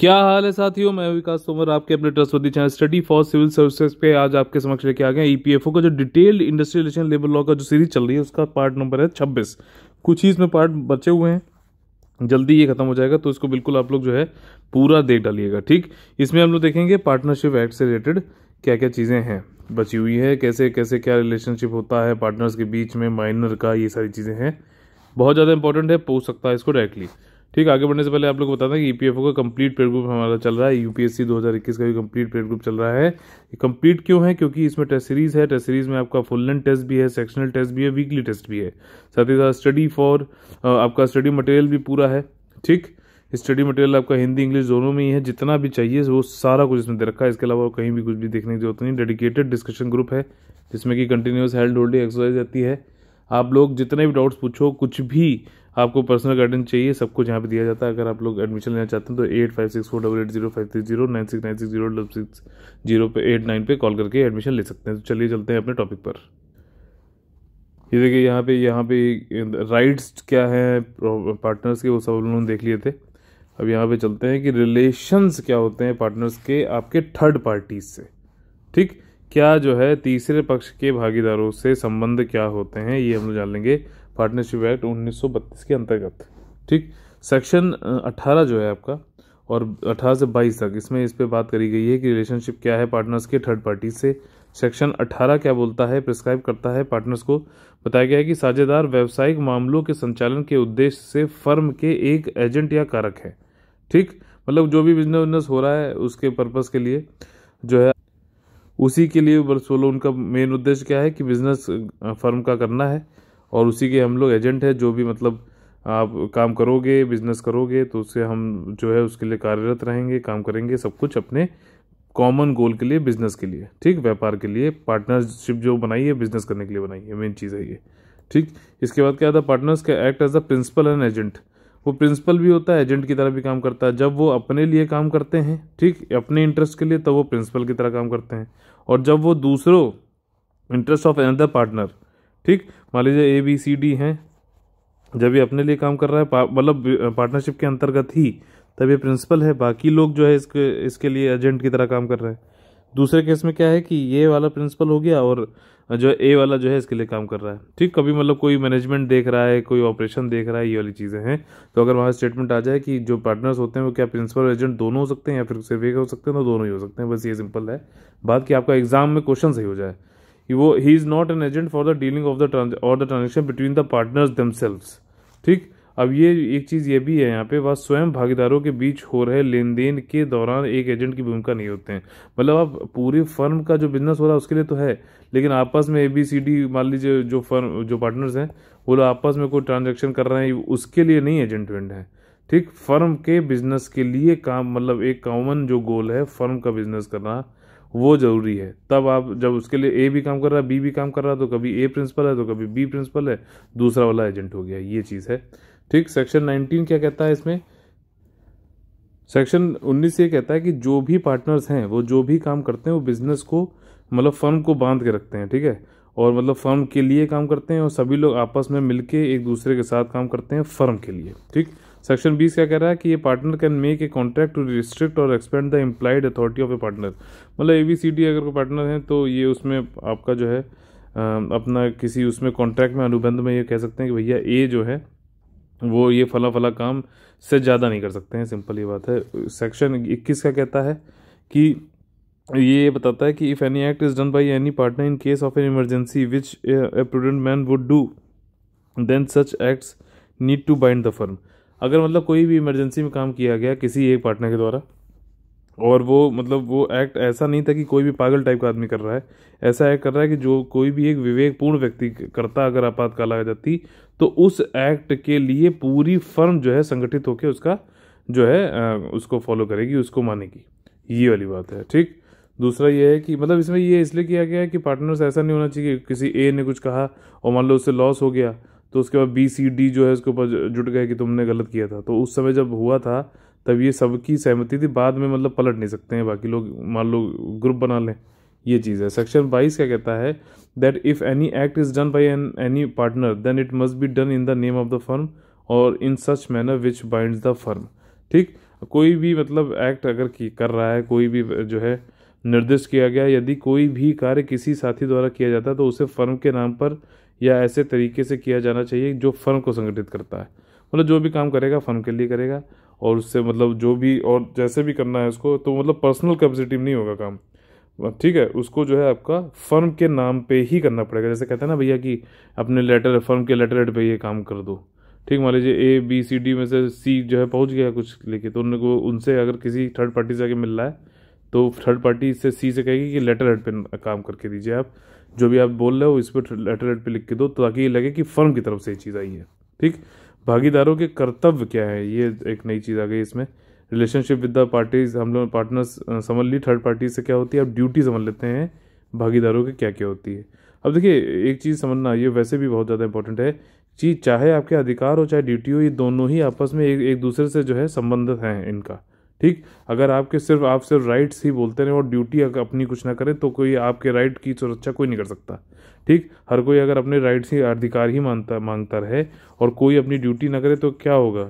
क्या हाल है साथियों मैं विकास तोमर आपके अपने trustworthy channel study for civil services पे आज आपके समक्ष लेके आ गए ईपीएफओ e का जो डिटेल्ड इंडस्ट्रियलाइजेशन लेबर लॉ का जो सीरीज चल रही है उसका पार्ट नंबर है छब्बीस कुछ ही इसमें पार्ट बचे हुए हैं जल्दी ये खत्म हो जाएगा तो इसको बिल्कुल आप लोग जो है पूरा देख डालिएगा ठीक इसमें हम लोग देखेंगे पार्टनरशिप एक्ट से रिलेटेड क्या क्या चीज़ें हैं बची हुई है कैसे कैसे क्या रिलेशनशिप होता है पार्टनर्स के बीच में माइनर का ये सारी चीज़ें हैं बहुत ज़्यादा इंपॉर्टेंट है पूछ सकता है इसको डायरेक्टली ठीक है आगे बढ़ने से पहले आप लोग बताते हैं कि ईपीएफओ e का कंप्लीट पेड ग्रुप हमारा चल रहा है यूपीएससी 2021 का भी कंप्लीट पेड ग्रुप चल रहा है ये कंप्लीट क्यों है क्योंकि इसमें टेस्ट सीरीज है टेस्ट सीरीज में आपका फुल लेंथ टेस्ट भी है सेक्शनल टेस्ट भी है वीकली टेस्ट भी है साथ ही साथ स्टडी फॉर आपका स्टडी मटेरियल भी पूरा है ठीक स्टडी मटेरियल आपका हिंदी इंग्लिश दोनों में ही है जितना भी चाहिए वो सारा कुछ इसमें दे रखा है इसके अलावा कहीं भी कुछ भी देखने की जरूरत नहीं डेडिकेटेड डिस्कशन ग्रुप है जिसमें कि कंटिन्यूस हेल्ड होल्डिंग एक्सरसाइज रहती है आप लोग जितने भी डाउट्स पूछो कुछ भी आपको पर्सनल गाइडेंस चाहिए सब कुछ यहाँ पे दिया जाता है अगर आप लोग एडमिशन लेना चाहते हैं तो eight five six four double eight zero five three zero nine six nine six zero double six zero पे एट नाइन पे कॉल करके एडमिशन ले सकते हैं तो चलिए चलते हैं अपने टॉपिक पर ये देखिए यहाँ पे यहाँ पे राइट्स क्या है पार्टनर्स के वो सब उन्होंने देख लिए थे अब यहाँ पे चलते हैं कि रिलेशंस क्या होते हैं पार्टनर्स के आपके थर्ड पार्टीज से ठीक क्या जो है तीसरे पक्ष के भागीदारों से संबंध क्या होते हैं ये हम लोग जान लेंगे पार्टनरशिप एक्ट 1932 के अंतर्गत ठीक सेक्शन 18 जो है आपका और 18 से 22 तक इसमें इस पर बात करी गई है कि रिलेशनशिप क्या है पार्टनर्स के थर्ड पार्टी से सेक्शन 18 क्या बोलता है प्रिस्क्राइब करता है पार्टनर्स को बताया गया है कि साझेदार व्यवसायिक मामलों के संचालन के उद्देश्य से फर्म के एक एजेंट या कारक है ठीक मतलब जो भी बिजनेस बिजनेस हो रहा है उसके पर्पज़ के लिए जो है उसी के लिए बोलो उनका मेन उद्देश्य क्या है कि बिजनेस फर्म का करना है और उसी के हम लोग एजेंट है जो भी मतलब आप काम करोगे बिजनेस करोगे तो उससे हम जो है उसके लिए कार्यरत रहेंगे काम करेंगे सब कुछ अपने कॉमन गोल के लिए बिजनेस के लिए ठीक व्यापार के लिए पार्टनरशिप जो बनाई है बिजनेस करने के लिए बनाई है मेन चीज़ है ये ठीक इसके बाद क्या था पार्टनर्स का act as a principal and agent वो प्रिंसिपल भी होता है एजेंट की तरह भी काम करता है जब वो अपने लिए काम करते हैं ठीक अपने इंटरेस्ट के लिए तब तो वो प्रिंसिपल की तरह काम करते हैं और जब वो दूसरों इंटरेस्ट ऑफ अनदर पार्टनर ठीक मान लीजिए ए बी सी डी हैं जब ये अपने लिए काम कर रहा है पा, मतलब पार्टनरशिप के अंतर्गत ही तब ये प्रिंसिपल है बाकी लोग जो है इसके इसके लिए एजेंट की तरह काम कर रहे हैं दूसरे केस में क्या है कि ये वाला प्रिंसिपल हो गया और जो ए वाला जो है इसके लिए काम कर रहा है ठीक कभी मतलब कोई मैनेजमेंट देख रहा है कोई ऑपरेशन देख रहा है ये वाली चीज़ें हैं तो अगर वहाँ स्टेटमेंट आ जाए कि जो पार्टनर्स होते हैं वो क्या प्रिंसिपल और एजेंट दोनों हो सकते हैं या फिर सिर्फ एक हो सकते हैं तो दोनों ही हो सकते हैं बस ये सिंपल है बात कि आपका एग्ज़ाम में क्वेश्चन सही हो जाए वो he is not an agent for the dealing of the trans और the transaction between the partners themselves ठीक अब ये एक चीज़ ये भी है यहाँ पे वह स्वयं भागीदारों के बीच हो रहे लेन देन के दौरान एक एजेंट की भूमिका नहीं होते हैं मतलब आप पूरी फर्म का जो बिजनेस हो रहा है उसके लिए तो है लेकिन आपस में ए बी सी डी मान लीजिए जो फर्म जो पार्टनर्स हैं वो लोग आपस में कोई ट्रांजेक्शन कर रहे हैं उसके लिए नहीं एजेंट वेंट है ठीक फर्म के बिजनेस के लिए काम मतलब एक कॉमन जो गोल है फर्म का बिजनेस करना वो ज़रूरी है तब आप जब उसके लिए ए भी काम कर रहा है बी भी काम कर रहा है तो कभी ए प्रिंसिपल है तो कभी बी प्रिंसिपल है दूसरा वाला एजेंट हो गया ये चीज़ है ठीक सेक्शन नाइनटीन क्या कहता है इसमें सेक्शन उन्नीस ये कहता है कि जो भी पार्टनर्स हैं वो जो भी काम करते हैं वो बिजनेस को मतलब फर्म को बांध के रखते हैं ठीक है और मतलब फर्म के लिए काम करते हैं और सभी लोग आपस में मिलके एक दूसरे के साथ काम करते हैं फर्म के लिए ठीक सेक्शन बीस क्या कह रहा है कि ये partner can make a contract to restrict और expand the implied authority of a partner मतलब ए बी सी डी अगर कोई पार्टनर है तो ये उसमें आपका जो है अपना किसी उसमें कॉन्ट्रैक्ट में अनुबंध में ये कह सकते हैं कि भैया ए जो है वो ये फला फला काम से ज़्यादा नहीं कर सकते हैं सिंपल ये बात है सेक्शन इक्कीस का कहता है कि ये बताता है कि if any act is done by any partner in case of an emergency which a prudent man would do then such acts need to bind the firm अगर मतलब कोई भी इमरजेंसी में काम किया गया किसी एक पार्टनर के द्वारा और वो मतलब वो एक्ट ऐसा नहीं था कि कोई भी पागल टाइप का आदमी कर रहा है ऐसा एक्ट कर रहा है कि जो कोई भी एक विवेकपूर्ण व्यक्ति करता अगर आपातकाल आ जाती तो उस एक्ट के लिए पूरी फर्म जो है संगठित होकर उसका जो है उसको फॉलो करेगी उसको मानेगी ये वाली बात है ठीक दूसरा ये है कि मतलब इसमें ये इसलिए किया गया है कि पार्टनर्स ऐसा नहीं होना चाहिए कि किसी ए ने कुछ कहा और मान लो उससे लॉस हो गया तो उसके बाद बी सी डी जो है उसके ऊपर जुट गए कि तुमने गलत किया था तो उस समय जब हुआ था तब ये सबकी सहमति थी बाद में मतलब पलट नहीं सकते हैं बाकी लोग मान लो ग्रुप बना लें ये चीज़ है सेक्शन बाईस क्या कहता है that if any act is done by an any partner then it must be done in the name of the firm और in such manner which bind the firm ठीक कोई भी मतलब एक्ट अगर की कर रहा है कोई भी जो है निर्दिष्ट किया गया यदि कोई भी कार्य किसी साथी द्वारा किया जाता है तो उसे फर्म के नाम पर या ऐसे तरीके से किया जाना चाहिए जो फर्म को संगठित करता है मतलब जो भी काम करेगा फर्म के लिए करेगा और उससे मतलब जो भी और जैसे भी करना है उसको तो मतलब पर्सनल कैपेसिटी नहीं होगा काम ठीक है उसको जो है आपका फर्म के नाम पे ही करना पड़ेगा जैसे कहते हैं ना भैया कि अपने लेटर फर्म के लेटर हेड पे ये काम कर दो ठीक मान लीजिए ए बी सी डी में से सी जो है पहुंच गया कुछ लेके तो उनको उनसे अगर किसी थर्ड पार्टी से आगे मिल रहा है तो थर्ड पार्टी से सी से कहेगी कि लेटर हेड पे काम करके दीजिए आप जो भी आप बोल रहे हो इस पर लेटर रेट पर लिख के दो ताकि ये लगे कि फर्म की तरफ से ये चीज़ आई है ठीक भागीदारों के कर्तव्य क्या है ये एक नई चीज़ आ गई इसमें रिलेशनशिप विद द पार्टीज हम लोग पार्टनर्स समझ ली थर्ड पार्टी से क्या होती है आप ड्यूटी समझ लेते हैं भागीदारों की क्या क्या होती है अब देखिए एक चीज़ समझना ये वैसे भी बहुत ज़्यादा इंपॉर्टेंट है चीज़ चाहे आपके अधिकार हो चाहे ड्यूटी हो ये दोनों ही आपस में एक एक दूसरे से जो है संबंधित हैं इनका ठीक अगर आपके सिर्फ आप सिर्फ राइट्स ही बोलते रहें और ड्यूटी अगर अपनी कुछ ना करें तो कोई आपके राइट की सुरक्षा कोई नहीं कर सकता ठीक हर कोई अगर अपने राइट्स ही अधिकार ही मानता मांगता रहे और कोई अपनी ड्यूटी ना करे तो क्या होगा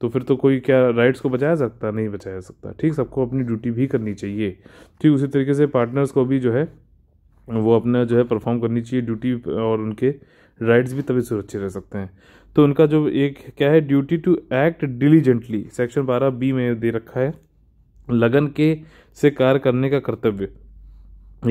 तो फिर तो कोई क्या राइट्स को बचाया सकता नहीं बचाया सकता ठीक सबको अपनी ड्यूटी भी करनी चाहिए ठीक उसी तरीके से पार्टनर्स को भी जो है वो अपना जो है परफॉर्म करनी चाहिए ड्यूटी और उनके राइट्स भी तभी सुरक्षित रह सकते हैं तो उनका जो एक क्या है duty to act diligently section बारह बी में दे रखा है लगन के से कार्य करने का कर्तव्य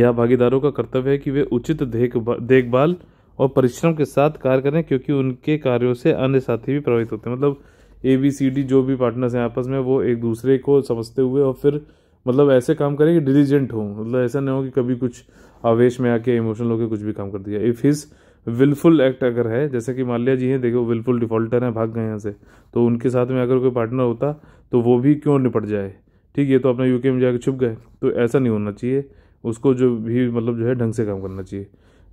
या भागीदारों का कर्तव्य है कि वे उचित देखभाल देखभाल और परिश्रम के साथ कार्य करें क्योंकि उनके कार्यों से अन्य साथी भी प्रभावित होते हैं मतलब ए बी सी डी जो भी पार्टनर्स हैं आपस में वो एक दूसरे को समझते हुए और फिर मतलब ऐसे काम करें कि डिलीजेंट हों मतलब ऐसा नहीं हो कि कभी कुछ आवेश में आके इमोशनल होकर कुछ भी काम कर दिया इफ़ हिज़ विलफुल एक्ट अगर है जैसे कि माल्या जी हैं देखो विलफुल डिफ़ॉल्टर हैं भाग गए यहाँ से तो उनके साथ में अगर कोई पार्टनर होता तो वो भी क्यों निपट जाए ठीक है तो अपना यूके में जाकर छुप गए तो ऐसा नहीं होना चाहिए उसको जो भी मतलब जो है ढंग से काम करना चाहिए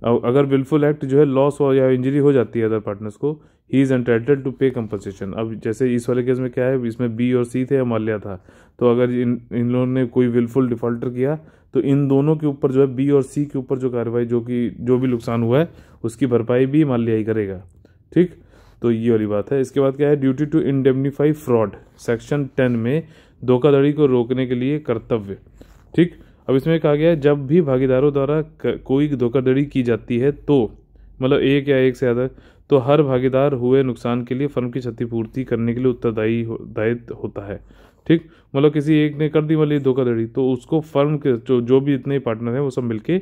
अगर विलफुल एक्ट जो है लॉस हो या इंजरी हो जाती है अदर पार्टनर्स को he is entitled to pay compensation अब जैसे इस वाले केस में क्या है इसमें बी और सी थे या माल्या था तो अगर इन इन लोगों ने कोई विलफुल डिफॉल्टर किया तो इन दोनों के ऊपर जो है बी और सी के ऊपर जो कार्रवाई जो कि जो भी नुकसान हुआ है उसकी भरपाई भी माल्या ही करेगा ठीक तो ये वाली बात है इसके बाद क्या है duty to indemnify fraud section ten में धोखाधड़ी को रोकने के लिए कर्तव्य ठीक अब इसमें कहा गया है जब भी भागीदारों द्वारा कोई धोखाधड़ी की जाती है तो मतलब एक या एक से ज़्यादा तो हर भागीदार हुए नुकसान के लिए फर्म की क्षतिपूर्ति करने के लिए उत्तरदायी हो, दायित्व होता है ठीक मतलब किसी एक ने कर दी मतलब धोखाधड़ी तो उसको फर्म के जो जो भी इतने पार्टनर हैं वो सब मिलके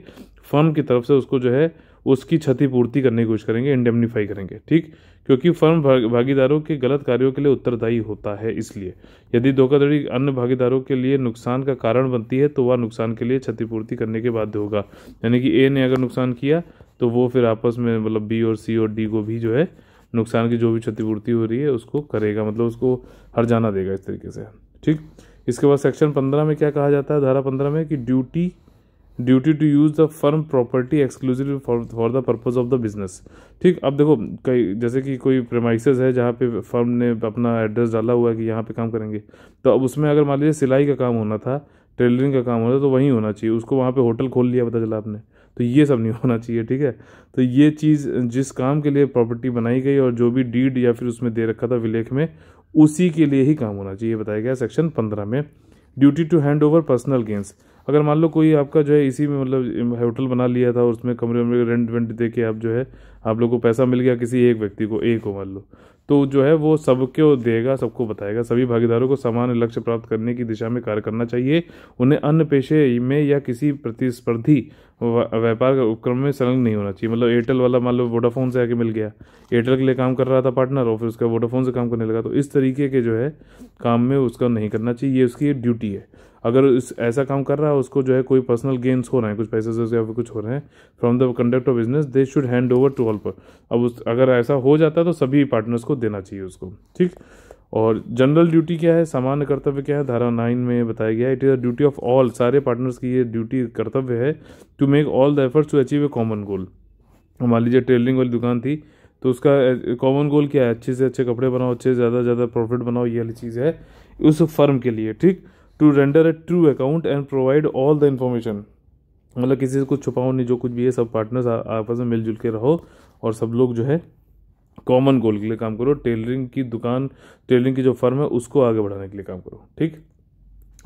फर्म की तरफ से उसको जो है उसकी क्षतिपूर्ति करने की कोशिश करेंगे इंडेमनीफाई करेंगे ठीक क्योंकि फर्म भागीदारों के गलत कार्यों के लिए उत्तरदायी होता है इसलिए यदि धोखाधड़ी अन्य भागीदारों के लिए नुकसान का कारण बनती है तो वह नुकसान के लिए क्षतिपूर्ति करने के बाध्य होगा यानी कि ए ने अगर नुकसान किया तो वो फिर आपस में मतलब बी और सी और डी को भी जो है नुकसान की जो भी क्षतिपूर्ति हो रही है उसको करेगा मतलब उसको हर जाना देगा इस तरीके से ठीक इसके बाद सेक्शन पंद्रह में क्या कहा जाता है धारा पंद्रह में कि duty duty to use the firm property exclusive for the purpose of the business ठीक अब देखो कई जैसे कि कोई प्रेमाइसेस है जहाँ पे फर्म ने अपना एड्रेस डाला हुआ है कि यहाँ पे काम करेंगे तो अब उसमें अगर मान लीजिए सिलाई का काम होना था टेलरिंग का काम होना था तो वहीं होना चाहिए उसको वहाँ पे होटल खोल लिया पता चला आपने तो ये सब नहीं होना चाहिए ठीक है तो ये चीज़ जिस काम के लिए प्रॉपर्टी बनाई गई और जो भी डीड या फिर उसमें दे रखा था विलेख में उसी के लिए ही काम होना चाहिए बताया गया सेक्शन पंद्रह में duty to hand over personal gains अगर मान लो कोई आपका जो है इसी में मतलब होटल बना लिया था और उसमें कमरे वमरे रेंट वेंट दे के आप जो है आप लोग को पैसा मिल गया किसी एक व्यक्ति को एक को मान लो तो जो है वो सबको देगा सबको बताएगा सभी भागीदारों को समान लक्ष्य प्राप्त करने की दिशा में कार्य करना चाहिए उन्हें अन्य पेशे में या किसी प्रतिस्पर्धी व्यापार का उपक्रम में संलग्न नहीं होना चाहिए मतलब एयरटेल वाला मान लो वोडाफोन से आके मिल गया एयरटेल के लिए काम कर रहा था पार्टनर और फिर उसका वोडाफोन से काम करने लगा तो इस तरीके के जो है काम में उसका नहीं करना चाहिए ये उसकी ड्यूटी है अगर इस ऐसा काम कर रहा है उसको जो है कोई पर्सनल गेन्स हो रहे हैं कुछ पैसे से या फिर कुछ हो रहे हैं from the conduct of business they should hand over to all पर अब उस अगर ऐसा हो जाता है तो सभी पार्टनर्स को देना चाहिए उसको ठीक और जनरल ड्यूटी क्या है सामान्य कर्तव्य क्या है धारा नाइन में बताया गया it is a duty of all सारे पार्टनर्स की ये ड्यूटी कर्तव्य है to make all the efforts to achieve a common goal मान लीजिए टेलरिंग वाली दुकान थी तो उसका कॉमन गोल क्या है अच्छे से अच्छे कपड़े बनाओ अच्छे से ज़्यादा से ज़्यादा प्रॉफिट बनाओ ये वाली चीज़ है उस फर्म के लिए ठीक to render a true account and provide all the information मतलब किसी से कुछ छुपाओ नहीं जो कुछ भी है सब पार्टनर्स आपस में मिलजुल के रहो और सब लोग जो है कॉमन गोल के लिए काम करो टेलरिंग की दुकान टेलरिंग की जो फर्म है उसको आगे बढ़ाने के लिए काम करो ठीक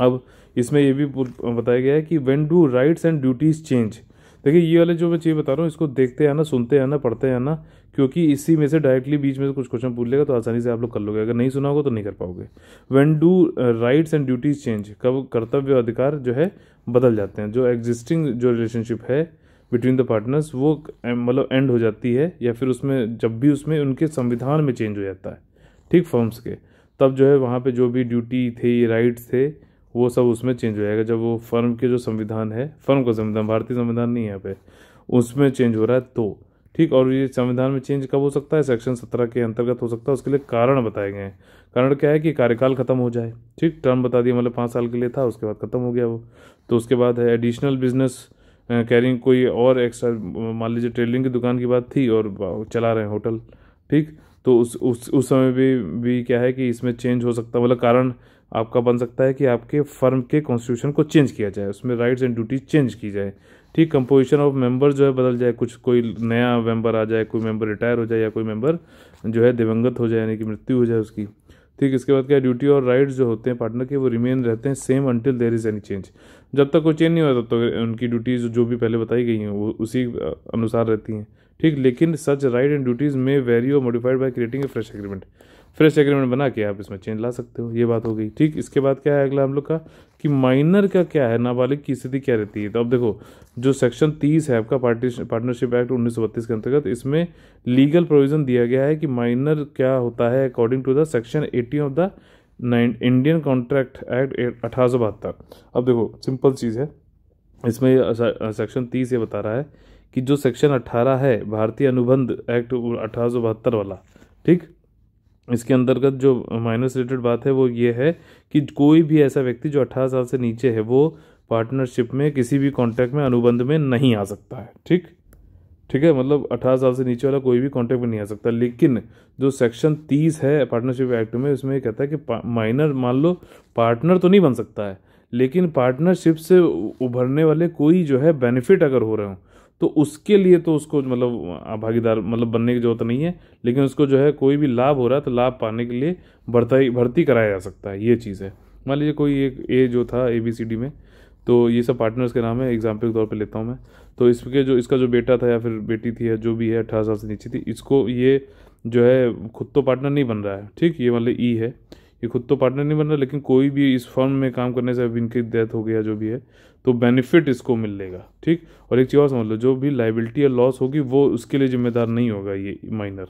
अब इसमें यह भी बताया गया है कि when do rights and duties change देखिए ये वाले जो मैं चीज़ बता रहा हूँ इसको देखते आना सुनते आना पढ़ते आना क्योंकि इसी में से डायरेक्टली बीच में से कुछ क्वेश्चन पूछ लेगा तो आसानी से आप लोग कर लोगे अगर नहीं सुना होगा तो नहीं कर पाओगे when do rights and duties change कब कर्तव्य अधिकार जो है बदल जाते हैं जो एग्जिस्टिंग जो रिलेशनशिप है बिटवीन द पार्टनर्स वो मतलब एंड हो जाती है या फिर उसमें जब भी उसमें उनके संविधान में चेंज हो जाता है ठीक फॉर्म्स के तब जो है वहाँ पे जो भी ड्यूटी थे राइट्स थे वो सब उसमें चेंज हो जाएगा जब वो फर्म के जो संविधान है फर्म का संविधान भारतीय संविधान नहीं है यहाँ पे उसमें चेंज हो रहा है तो ठीक और ये संविधान में चेंज कब हो सकता है सेक्शन सत्रह के अंतर्गत हो सकता है उसके लिए कारण बताए गए हैं कारण क्या है कि कार्यकाल खत्म हो जाए ठीक टर्म बता दिया मतलब पाँच साल के लिए था उसके बाद खत्म हो गया वो तो उसके बाद है एडिशनल बिजनेस रही कोई और एक्स्ट्रा मान लीजिए ट्रेलरिंग की दुकान की बात थी और चला रहे हैं होटल ठीक तो उस उस उस समय भी भी क्या है कि इसमें चेंज हो सकता है मतलब कारण आपका बन सकता है कि आपके फर्म के कॉन्स्टिट्यूशन को चेंज किया जाए उसमें राइट्स एंड ड्यूटी चेंज की जाए ठीक कंपोजिशन ऑफ मेंबर जो है बदल जाए कुछ कोई नया मेंबर आ जाए कोई मेंबर रिटायर हो जाए या कोई मेंबर जो है दिवंगत हो जाए यानी कि मृत्यु हो जाए उसकी ठीक इसके बाद क्या ड्यूटी और राइट्स जो होते हैं पार्टनर के वो रिमेन रहते हैं same until there is any change जब तक वो चेंज नहीं होता तब तो तक उनकी ड्यूटीज़ जो भी पहले बताई गई हैं वो उसी अनुसार रहती हैं ठीक लेकिन सच राइट एंड ड्यूटीज़ में वेरी और modified by creating a fresh agreement fresh agreement बना के आप इसमें चेंज ला सकते हो ये बात हो गई ठीक इसके बाद क्या है अगला हम लोग का कि माइनर का क्या है नाबालिग की स्थिति क्या रहती है तो अब देखो जो सेक्शन तीस है आपका पार्टनरशिप एक्ट उन्नीस के अंतर्गत इसमें लीगल प्रोविज़न दिया गया है कि माइनर क्या होता है according to the section eighteen of the nine Indian contract act अठारह बहत्तर अब देखो सिंपल चीज़ है इसमें सेक्शन तीस ये बता रहा है कि जो सेक्शन अट्ठारह है भारतीय अनुबंध एक्ट अठारह बहत्तर वाला ठीक इसके अंतर्गत जो माइनस रिलेटेड बात है वो ये है कि कोई भी ऐसा व्यक्ति जो अट्ठारह साल से नीचे है वो पार्टनरशिप में किसी भी कॉन्ट्रैक्ट में अनुबंध में नहीं आ सकता है ठीक ठीक है मतलब अठारह साल से नीचे वाला कोई भी कॉन्ट्रैक्ट में नहीं आ सकता लेकिन जो सेक्शन तीस है पार्टनरशिप एक्ट में उसमें कहता है कि माइनर मान लो पार्टनर तो नहीं बन सकता है लेकिन पार्टनरशिप से उभरने वाले कोई जो है बेनिफिट अगर हो रहे हो तो उसके लिए तो उसको मतलब भागीदार मतलब बनने की जरूरत नहीं है लेकिन उसको जो है कोई भी लाभ हो रहा है तो लाभ पाने के लिए भर्ती कराया जा सकता है ये चीज़ है मान लीजिए कोई एक ए जो था ए बी सी डी में तो ये सब पार्टनर्स के नाम है एग्जाम्पल के तौर पर लेता हूँ मैं तो इसके जो इसका जो बेटा था या फिर बेटी थी या जो भी है अठारह साल से नीचे थी इसको ये जो है खुद तो पार्टनर नहीं बन रहा है ठीक ये मतलब ई e है ये खुद तो पार्टनर नहीं बन रहा लेकिन कोई भी इस फर्म में काम करने से अब इनकी डेथ हो गया जो भी है तो बेनिफिट इसको मिलेगा ठीक और एक चीज़ और समझ लो जो भी लाइबिलिटी या लॉस होगी वो उसके लिए जिम्मेदार नहीं होगा ये माइनर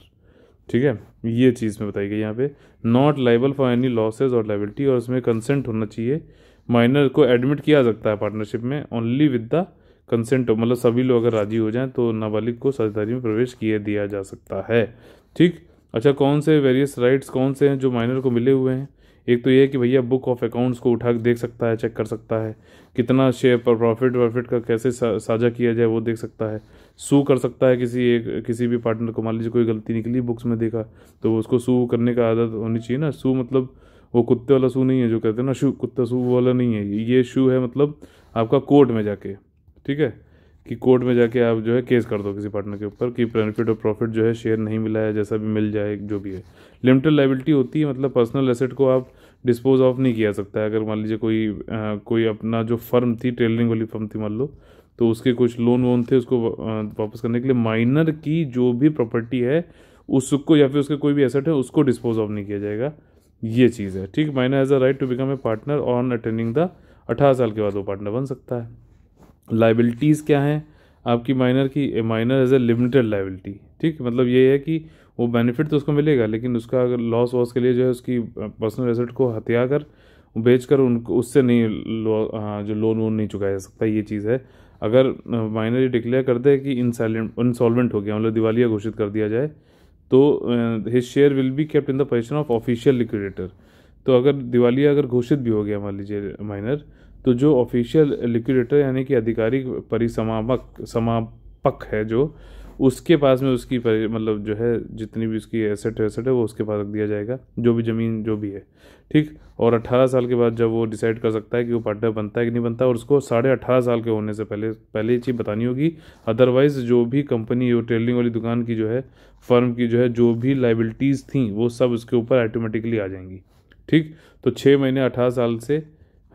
ठीक है ये चीज़ में बताई गई यहाँ पे not liable for any losses और लाइबिलिटी और उसमें कंसेंट होना चाहिए माइनर को एडमिट किया जा सकता है पार्टनरशिप में ओनली विद द कंसेंट मतलब सभी लोग अगर राजी हो जाएं तो नाबालिग को साझेदारी में प्रवेश किया दिया जा सकता है ठीक अच्छा कौन से वेरियस राइट्स कौन से हैं जो माइनर को मिले हुए हैं एक तो ये है कि भैया बुक ऑफ अकाउंट्स को उठा देख सकता है चेक कर सकता है कितना शेयर पर प्रॉफिट वॉफिट का कैसे साझा किया जाए वो देख सकता है सू कर सकता है किसी एक किसी भी पार्टनर को मान लीजिए कोई गलती निकली बुक्स में देखा तो उसको सू करने का आदत होनी चाहिए ना सू मतलब वो कुत्ते वाला शू नहीं है जो कहते हैं ना शू कुत्ता शू वाला नहीं है ये शू है मतलब आपका कोर्ट में जाके ठीक है कि कोर्ट में जाके आप जो है केस कर दो किसी पार्टनर के ऊपर कि बेनिफिट और प्रॉफिट जो है शेयर नहीं मिला है जैसा भी मिल जाए जो भी है लिमिटेड लाइबिलिटी होती है मतलब पर्सनल एसेट को आप डिस्पोज ऑफ नहीं किया सकता है अगर मान लीजिए कोई आ, कोई अपना जो फर्म थी टेलरिंग वाली फर्म थी मान लो तो उसके कुछ लोन वोन थे उसको वापस करने के लिए माइनर की जो भी प्रॉपर्टी है उसको या फिर उसके कोई भी एसेट है उसको डिस्पोज ऑफ नहीं किया जाएगा ये चीज़ है ठीक minor has a right to become a partner on attaining the अठारह साल के बाद वो पार्टनर बन सकता है लाइबिलिटीज़ क्या हैं आपकी माइनर की minor has a limited liability ठीक मतलब ये है कि वो बेनिफिट तो उसको मिलेगा लेकिन उसका अगर लॉस वॉस के लिए जो है उसकी पर्सनल एसेट को हथिया कर बेच कर उनको उससे नहीं लो, आ, हाँ, जो लोन वोन नहीं चुकाया जा सकता ये चीज़ है अगर माइनर ये डिक्लेयर कर दे कि इनसाइलेंट इंसॉल्वेंट हो गया मतलब दिवालिया घोषित कर दिया जाए तो his share will be kept in the position of official liquidator तो अगर दिवालिया अगर घोषित भी हो गया मान लीजिए माइनर तो जो ऑफिशियल लिक्विडेटर यानी कि आधिकारिक परिसमापक समापक है जो उसके पास में उसकी मतलब जो है जितनी भी उसकी एसेट वेसेट है वो उसके पास रख दिया जाएगा जो भी ज़मीन जो भी है ठीक और अट्ठारह साल के बाद जब वो डिसाइड कर सकता है कि वो पार्टनर बनता है कि नहीं बनता और उसको साढ़े अट्ठारह साल के होने से पहले पहले ये चीज़ बतानी होगी अदरवाइज़ जो भी कंपनी और ट्रेलिंग वाली दुकान की जो है फर्म की जो है जो भी लाइबिलिटीज़ थी वो सब उसके ऊपर ऑटोमेटिकली आ जाएंगी ठीक तो छः महीने अठारह साल से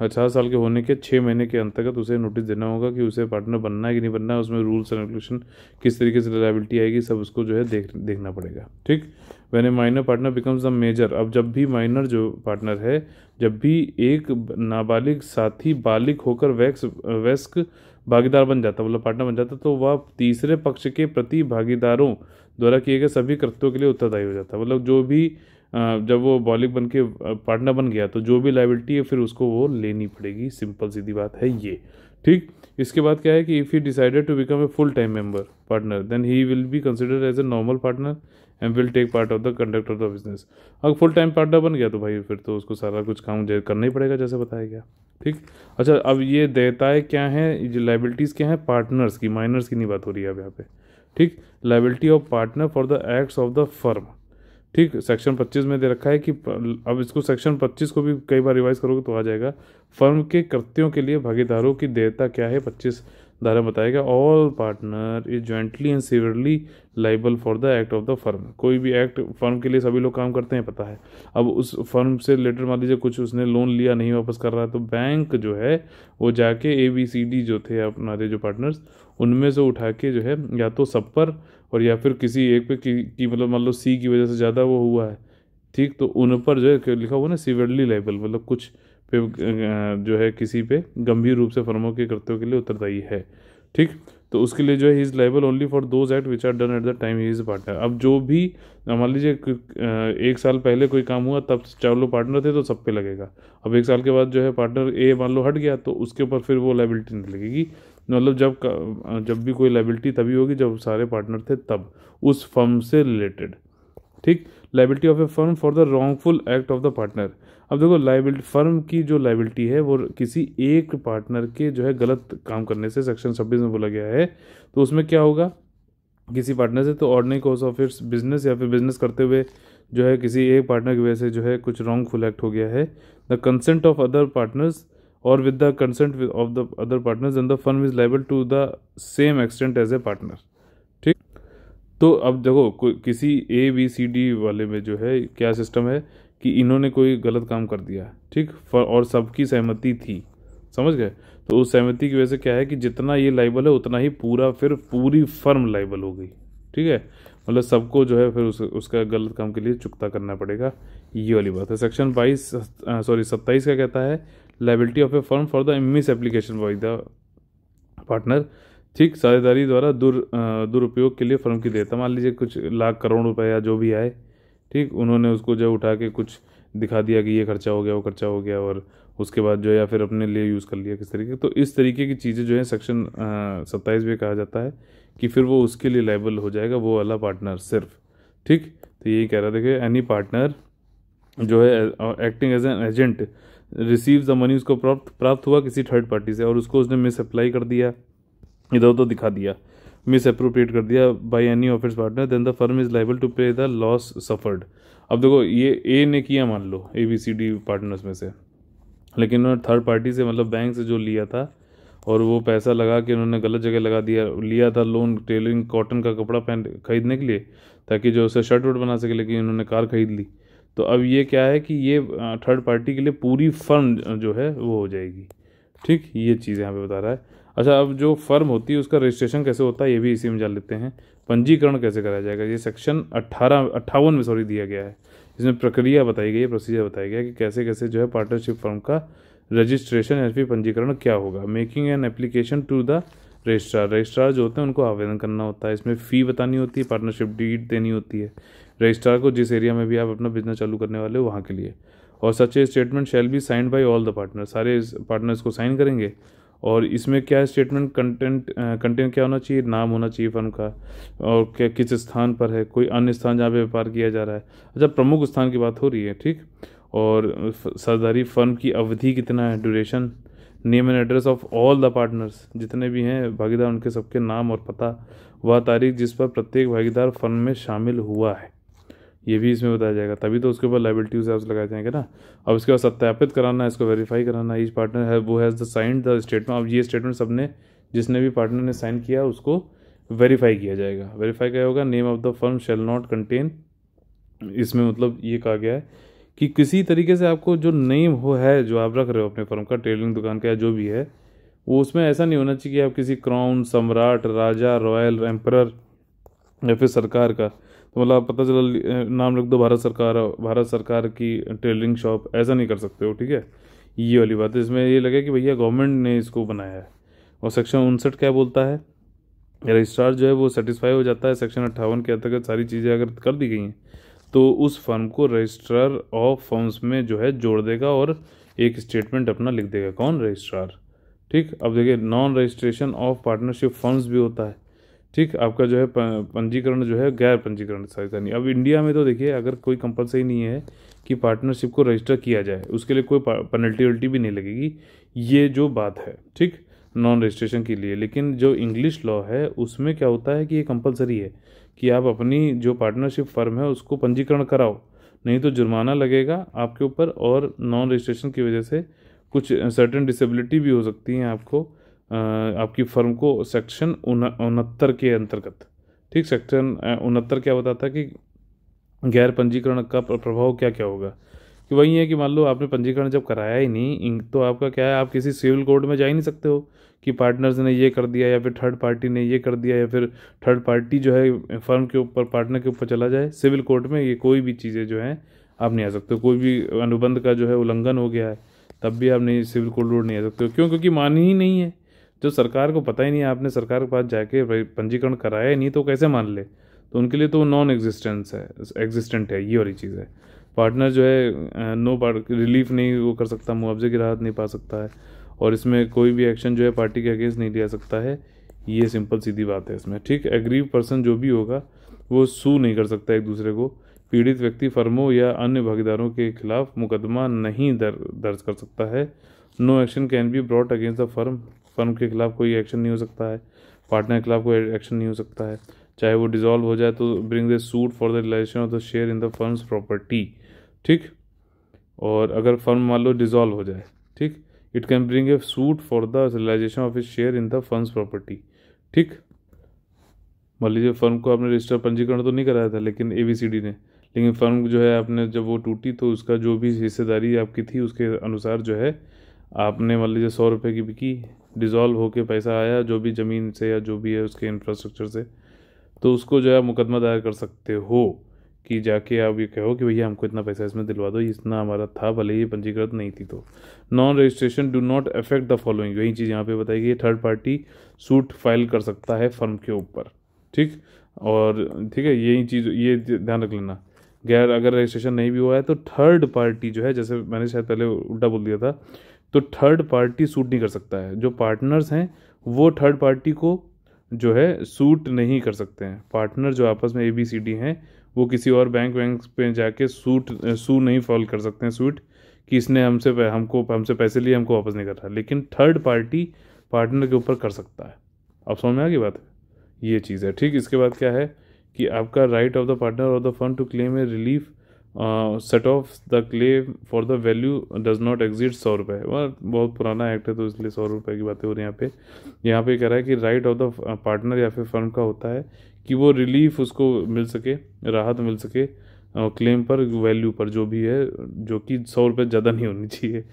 अठारह साल के होने के छः महीने के अंतर्गत उसे नोटिस देना होगा कि उसे पार्टनर बनना है कि नहीं बनना है उसमें रूल्स एंड रेगुलेशन किस तरीके से रिलायबिलिटी आएगी सब उसको जो है देख देखना पड़ेगा ठीक when a minor partner becomes a major अब जब भी माइनर जो पार्टनर है जब भी एक नाबालिग साथी बालिग होकर वैक्स वैस्क भागीदार बन जाता मतलब पार्टनर बन जाता तो वह तीसरे पक्ष के प्रति भागीदारों द्वारा किए गए सभी कृत्यों के लिए उत्तरदायी हो जाता मतलब जो भी जब वो बॉलिंग बन के पार्टनर बन गया तो जो भी लाइबिलिटी है फिर उसको वो लेनी पड़ेगी सिंपल सीधी बात है ये ठीक इसके बाद क्या है कि if he decided to become a full time member partner then he will be consider as a normal partner and will take part of the conduct of the business अगर फुल टाइम पार्टनर बन गया तो भाई फिर तो उसको सारा कुछ काम करना ही पड़ेगा जैसे बताया गया ठीक अच्छा अब ये देताएँ क्या हैं जो लाइबिलिटीज़ क्या हैं पार्टनर्स की माइनर्स की नहीं बात हो रही है अब यहाँ पे ठीक liability of partner for the acts of the firm ठीक सेक्शन 25 में दे रखा है कि अब इसको सेक्शन 25 को भी कई बार रिवाइज करोगे तो आ जाएगा फर्म के कृत्यों के लिए भागीदारों की देयता क्या है पच्चीस धारा बताएगा all partner is jointly and severally liable for the act of the firm कोई भी एक्ट फर्म के लिए सभी लोग काम करते हैं पता है अब उस फर्म से लेटर मान लीजिए कुछ उसने लोन लिया नहीं वापस कर रहा है तो बैंक जो है वो जाके ए बी सी डी जो थे अपना जो पार्टनर्स उनमें से उठा के जो है या तो सब पर और या फिर किसी एक पे की, की मतलब मान लो सी की वजह से ज़्यादा वो हुआ है ठीक तो उन पर जो है लिखा हुआ ना सीवियरली लेबल मतलब कुछ पे जो है किसी पे गंभीर रूप से फर्मों के कृत्यों के लिए उत्तरदायी है ठीक तो उसके लिए जो है is liable only for those act which are done at the time he is partner अब जो भी मान लीजिए एक साल पहले कोई काम हुआ तब चार लोग पार्टनर थे तो सब पे लगेगा अब एक साल के बाद जो है पार्टनर ए मान लो हट गया तो उसके ऊपर फिर वो लाइबिलिटी नहीं लगेगी मतलब जब जब भी कोई लाइबिलिटी तभी होगी जब सारे पार्टनर थे तब उस फर्म से रिलेटेड ठीक liability of a firm for the wrongful act of the partner अब देखो लाइबिलिटी फर्म की जो लाइबिलिटी है वो किसी एक पार्टनर के जो है गलत काम करने से सेक्शन छब्बीस में बोला गया है तो उसमें क्या होगा किसी पार्टनर से तो ordinary course of its business या फिर बिजनेस करते हुए जो है किसी एक पार्टनर की वजह से जो है कुछ रॉन्गफुल एक्ट हो गया है the consent of other partners और with the consent of the other partner and the firm is liable to the same extent as a partner ठीक तो अब देखो किसी ए बी सी डी वाले में जो है क्या सिस्टम है कि इन्होंने कोई गलत काम कर दिया ठीक और सबकी सहमति थी समझ गए तो उस सहमति की वजह से क्या है कि जितना ये लाइबल है उतना ही पूरा फिर पूरी फर्म लाइबल हो गई ठीक है मतलब सबको जो है फिर उस, उसका गलत काम के लिए चुकता करना पड़ेगा ये वाली बात है सेक्शन बाईस सॉरी सत्ताईस का कहता है liability of a firm for the misapplication by the partner ठीक साझेदारी द्वारा दुर दुरुपयोग के लिए फर्म की देयता मान लीजिए कुछ लाख करोड़ रुपए या जो भी आए ठीक उन्होंने उसको जो उठा के कुछ दिखा दिया कि ये खर्चा हो गया वो खर्चा हो गया और उसके बाद जो है या फिर अपने लिए यूज़ कर लिया किस तरीके तो इस तरीके की चीज़ें जो है सेक्शन सत्ताईस में कहा जाता है कि फिर वो उसके लिए लाइबल हो जाएगा वो वाला पार्टनर सिर्फ ठीक तो यही कह रहा देखिए एनी पार्टनर जो है acting as an agent receive the money उसको प्राप्त प्राप्त हुआ किसी थर्ड पार्टी से और उसको उसने मिस अप्लाई कर दिया इधर उधर दिखा दिया मिस अप्रोप्रिएट कर दिया by any of its partner then the firm is liable to pay the loss suffered अब देखो ये ए ने किया मान लो A B C D partners में से लेकिन उन्होंने थर्ड पार्टी से मतलब बैंक से जो लिया था और वो पैसा लगा के उन्होंने गलत जगह लगा दिया लिया था लोन टेलरिंग कॉटन का कपड़ा पहन खरीदने के लिए ताकि जो उसे शर्ट वर्ट बना सके लेकिन उन्होंने कार खरीद ली तो अब ये क्या है कि ये थर्ड पार्टी के लिए पूरी फर्म जो है वो हो जाएगी ठीक ये चीज़ यहाँ पे बता रहा है अच्छा अब जो फर्म होती है उसका रजिस्ट्रेशन कैसे होता है ये भी इसी में जान लेते हैं पंजीकरण कैसे कराया जाएगा ये सेक्शन अट्ठारह अट्ठावन में सॉरी दिया गया है इसमें प्रक्रिया बताई गई है प्रोसीजर बताया गया कि कैसे कैसे जो है पार्टनरशिप फर्म का रजिस्ट्रेशन या फिर पंजीकरण क्या होगा making an application to the registrar registrar जो होते हैं उनको आवेदन करना होता है इसमें फ़ी बतानी होती है पार्टनरशिप डीड देनी होती है रजिस्ट्रार को जिस एरिया में भी आप अपना बिजनेस चालू करने वाले हो वहाँ के लिए और such a statement shall be signed by all the partner सारे पार्टनर्स को साइन करेंगे और इसमें क्या स्टेटमेंट कंटेंट कंटेंट क्या होना चाहिए नाम होना चाहिए फर्म का और क्या किस स्थान पर है कोई अन्य स्थान जहाँ पे व्यापार किया जा रहा है अच्छा प्रमुख स्थान की बात हो रही है ठीक और सरदारी फर्म की अवधि कितना है duration name and address of all the partners जितने भी हैं भागीदार उनके सबके नाम और पता वह तारीख जिस पर प्रत्येक भागीदार फर्म में शामिल हुआ है ये भी इसमें बताया जाएगा तभी तो उसके ऊपर लाइबिलिटी उसे लगाए जाएंगे ना अब इसके बाद सत्यापित कराना है इसको वेरीफाई कराना ईच पार्टनर है वो has the signed the statement अब ये स्टेटमेंट सबने जिसने भी पार्टनर ने साइन किया उसको वेरीफाई किया जाएगा वेरीफाई क्या होगा name of the firm shall not contain इसमें मतलब ये कहा गया है कि किसी तरीके से आपको जो नई वो है जो आप रख रहे हो अपने फर्म का टेलरिंग दुकान का या जो भी है वो उसमें ऐसा नहीं होना चाहिए कि आप किसी क्राउन सम्राट राजा रॉयल एम्पर या फिर सरकार का तो मतलब पता चला नाम रख दो भारत सरकार भारत सरकार की टेलरिंग शॉप ऐसा नहीं कर सकते हो ठीक है ये वाली बात है इसमें ये लगे कि भैया गवर्नमेंट ने इसको बनाया है और सेक्शन उनसठ क्या बोलता है रजिस्ट्रार जो है वो सेटिस्फाई हो जाता है सेक्शन अट्ठावन के अंतर्गत सारी चीज़ें अगर कर दी गई हैं तो उस फर्म को रजिस्ट्रार ऑफ फर्म्स में जो है जोड़ देगा और एक स्टेटमेंट अपना लिख देगा कौन रजिस्ट्रार ठीक अब देखिए non registration of partnership funds भी होता है ठीक आपका जो है पंजीकरण जो है गैर पंजीकरण सहायता अब इंडिया में तो देखिए अगर कोई कंपलसरी नहीं है कि पार्टनरशिप को रजिस्टर किया जाए उसके लिए कोई पेनल्टी वल्टी भी नहीं लगेगी ये जो बात है ठीक नॉन रजिस्ट्रेशन के लिए लेकिन जो इंग्लिश लॉ है उसमें क्या होता है कि ये कंपलसरी है कि आप अपनी जो पार्टनरशिप फर्म है उसको पंजीकरण कराओ नहीं तो जुर्माना लगेगा आपके ऊपर और नॉन रजिस्ट्रेशन की वजह से कुछ सर्टन डिसेबिलिटी भी हो सकती हैं आपको आपकी फर्म को सेक्शन उनहत्तर के अंतर्गत ठीक सेक्शन उनहत्तर क्या बताता है कि गैर पंजीकरण का प्रभाव क्या क्या होगा कि वही है कि मान लो आपने पंजीकरण जब कराया ही नहीं तो आपका क्या है आप किसी सिविल कोर्ट में जा ही नहीं सकते हो कि पार्टनर्स ने ये कर दिया या फिर थर्ड पार्टी ने ये कर दिया या फिर थर्ड पार्टी जो है फर्म के ऊपर पार्टनर के ऊपर चला जाए सिविल कोर्ट में ये कोई भी चीज़ें जो हैं आप नहीं आ सकते कोई भी अनुबंध का जो है उल्लंघन हो गया है तब भी आप नहीं सिविल कोर्ट रोड नहीं आ सकते क्यों क्योंकि मान ही नहीं है जो सरकार को पता ही नहीं है आपने सरकार के पास जाके पंजीकरण कराया ही नहीं तो कैसे मान ले तो उनके लिए तो नॉन एग्जिस्टेंस है एग्जिस्टेंट है ये वाली चीज़ है पार्टनर जो है नो पार्ट रिलीफ नहीं वो कर सकता मुआवजे की राहत नहीं पा सकता है और इसमें कोई भी एक्शन जो है पार्टी के अगेंस्ट नहीं लिया सकता है ये सिंपल सीधी बात है इसमें ठीक एग्रीव पर्सन जो भी होगा वो सू नहीं कर सकता एक दूसरे को पीड़ित व्यक्ति फर्मों या अन्य भागीदारों के खिलाफ मुकदमा नहीं दर दर्ज कर सकता है no action can be brought against the firm firm के खिलाफ कोई एक्शन नहीं हो सकता है पार्टनर के खिलाफ कोई एक्शन नहीं हो सकता है चाहे वो डिजॉल्व हो जाए तो bring the suit for the realisation of the share in the firm's property ठीक और अगर फर्म मान लो डिजॉल्व हो जाए ठीक it can bring a suit for the realisation of is share in the fund property ठीक मान लीजिए फर्म को आपने रजिस्टर पंजीकरण तो नहीं कराया था लेकिन ए ने लेकिन फर्म जो है आपने जब वो टूटी तो उसका जो भी हिस्सेदारी आपकी थी उसके अनुसार जो है आपने मान लीजिए सौ रुपये की बिकी डिज़ोल्व होकर पैसा आया जो भी ज़मीन से या जो भी है उसके इंफ्रास्ट्रक्चर से तो उसको जो है मुकदमा दायर कर सकते हो कि जाके आप ये कहो कि भैया हमको इतना पैसा इसमें दिलवा दो इतना हमारा था भले ही पंजीकृत नहीं थी तो non registration do not affect the following वही चीज़ यहाँ पे बताई गई थर्ड पार्टी सूट फाइल कर सकता है फर्म के ऊपर ठीक और ठीक है यही चीज़ ये ध्यान रख लेना गैर अगर रजिस्ट्रेशन नहीं भी हुआ है तो थर्ड पार्टी जो है जैसे मैंने शायद पहले उल्टा बोल दिया था तो थर्ड पार्टी सूट नहीं कर सकता है जो पार्टनर्स हैं वो थर्ड पार्टी को जो है सूट नहीं कर सकते हैं पार्टनर जो आपस में ए बी सी डी हैं वो किसी और बैंक वैंक पे जाके सूट सू नहीं फॉल कर सकते हैं सूट कि इसने हमसे हमको हमसे पैसे लिए हमको वापस नहीं कर रहा लेकिन थर्ड पार्टी पार्टनर के ऊपर कर सकता है आप समझ में आ गई बात ये चीज़ है ठीक इसके बाद क्या है कि आपका right of the partner of the fund to claim a relief set off the claim for the value does not exceed सौ रुपये वह बहुत पुराना एक्ट है तो इसलिए सौ रुपये की बातें हो रही है यहाँ पे यहाँ पे कह रहा है कि राइट ऑफ द पार्टनर या फिर फर्म का होता है कि वो रिलीफ उसको मिल सके राहत मिल सके क्लेम पर वैल्यू पर जो भी है जो कि सौ रुपये ज़्यादा नहीं होनी चाहिए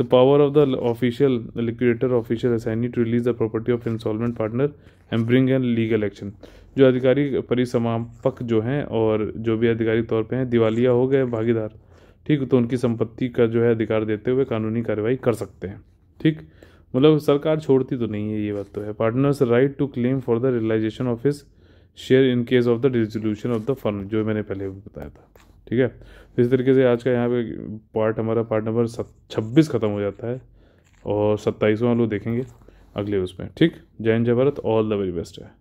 the power of the official liquidator official assignee to release the property of instalment partner and bring an legal action जो अधिकारी परिसमापक जो हैं और जो भी आधिकारिक तौर पर हैं दिवालिया हो गए भागीदार ठीक तो उनकी संपत्ति का जो है अधिकार देते हुए कानूनी कार्रवाई कर सकते हैं ठीक मतलब सरकार छोड़ती तो नहीं है ये बात तो है partner's right to claim for the realisation of his share in case of the resolution of the firm जो मैंने पहले भी बताया था ठीक है तो इस तरीके से आज का यहाँ पे पार्ट हमारा पार्ट नंबर छब्बीस ख़त्म हो जाता है और सत्ताईसवां लोग देखेंगे अगले उसमें ठीक जय हिंद जय Bharat all the very best है